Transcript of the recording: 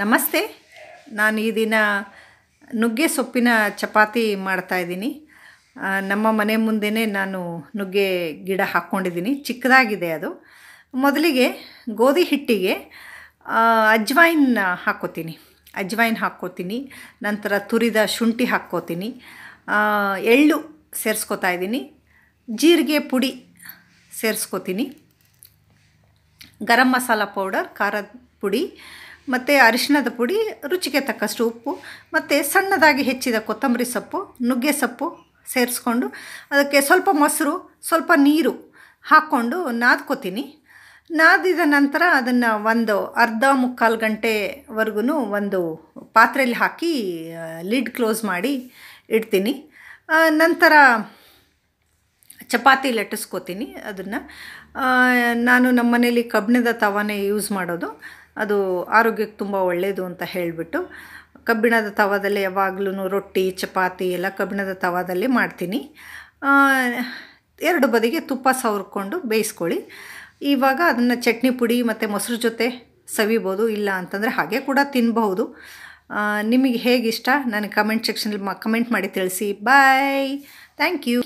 ನಮಸ್ತೆ ನಾನು ಈ ದಿನ ನುಗ್ಗೆ ಸೊಪ್ಪಿನ ಚಪಾತಿ ಮಾಡ್ತಾಯಿದ್ದೀನಿ ನಮ್ಮ ಮನೆ ಮುಂದೆನೇ ನಾನು ನುಗ್ಗೆ ಗಿಡ ಹಾಕ್ಕೊಂಡಿದ್ದೀನಿ ಚಿಕ್ಕದಾಗಿದೆ ಅದು ಮೊದಲಿಗೆ ಗೋಧಿ ಹಿಟ್ಟಿಗೆ ಅಜ್ವಾಯಿನ್ ಹಾಕ್ಕೋತೀನಿ ಅಜ್ವಾಯಿನ್ ಹಾಕ್ಕೋತೀನಿ ನಂತರ ತುರಿದ ಶುಂಠಿ ಹಾಕ್ಕೋತೀನಿ ಎಳ್ಳು ಸೇರಿಸ್ಕೋತಾ ಇದ್ದೀನಿ ಜೀರಿಗೆ ಪುಡಿ ಸೇರಿಸ್ಕೋತೀನಿ ಗರಂ ಮಸಾಲ ಪೌಡರ್ ಖಾರದ ಪುಡಿ ಮತ್ತು ಅರಿಶಿಣದ ಪುಡಿ ರುಚಿಗೆ ತಕ್ಕಷ್ಟು ಉಪ್ಪು ಮತ್ತು ಸಣ್ಣದಾಗಿ ಹೆಚ್ಚಿದ ಕೊತ್ತಂಬರಿ ಸೊಪ್ಪು ನುಗ್ಗೆ ಸೊಪ್ಪು ಸೇರಿಸ್ಕೊಂಡು ಅದಕ್ಕೆ ಸ್ವಲ್ಪ ಮೊಸರು ಸ್ವಲ್ಪ ನೀರು ಹಾಕ್ಕೊಂಡು ನಾದ್ಕೋತೀನಿ ನಾದಿದ ನಂತರ ಅದನ್ನು ಒಂದು ಅರ್ಧ ಮುಕ್ಕಾಲು ಗಂಟೆವರೆಗೂ ಒಂದು ಪಾತ್ರೆಯಲ್ಲಿ ಹಾಕಿ ಲಿಡ್ ಕ್ಲೋಸ್ ಮಾಡಿ ಇಡ್ತೀನಿ ನಂತರ ಚಪಾತಿ ಲಟ್ಟಿಸ್ಕೋತೀನಿ ಅದನ್ನು ನಾನು ನಮ್ಮ ಮನೇಲಿ ಕಬ್ಬಿಣದ ತವಾನೇ ಯೂಸ್ ಮಾಡೋದು ಅದು ಆರೋಗ್ಯಕ್ಕೆ ತುಂಬ ಒಳ್ಳೆಯದು ಅಂತ ಹೇಳಿಬಿಟ್ಟು ಕಬ್ಬಿಣದ ತವಾದಲ್ಲಿ ಯಾವಾಗಲೂ ರೊಟ್ಟಿ ಚಪಾತಿ ಎಲ್ಲ ಕಬ್ಬಿಣದ ತವಾದಲ್ಲಿ ಮಾಡ್ತೀನಿ ಎರಡು ಬದಿಗೆ ತುಪ್ಪ ಸವರ್ಕೊಂಡು ಬೇಯಿಸ್ಕೊಳ್ಳಿ ಇವಾಗ ಅದನ್ನು ಚಟ್ನಿ ಪುಡಿ ಮತ್ತು ಮೊಸರು ಜೊತೆ ಸವಿಬೋದು ಇಲ್ಲ ಅಂತಂದರೆ ಹಾಗೆ ಕೂಡ ತಿನ್ನಬಹುದು ನಿಮಗೆ ಹೇಗಿಷ್ಟ ನನಗೆ ಕಮೆಂಟ್ ಸೆಕ್ಷನಲ್ಲಿ ಕಮೆಂಟ್ ಮಾಡಿ ತಿಳಿಸಿ ಬಾಯ್ ಥ್ಯಾಂಕ್ ಯು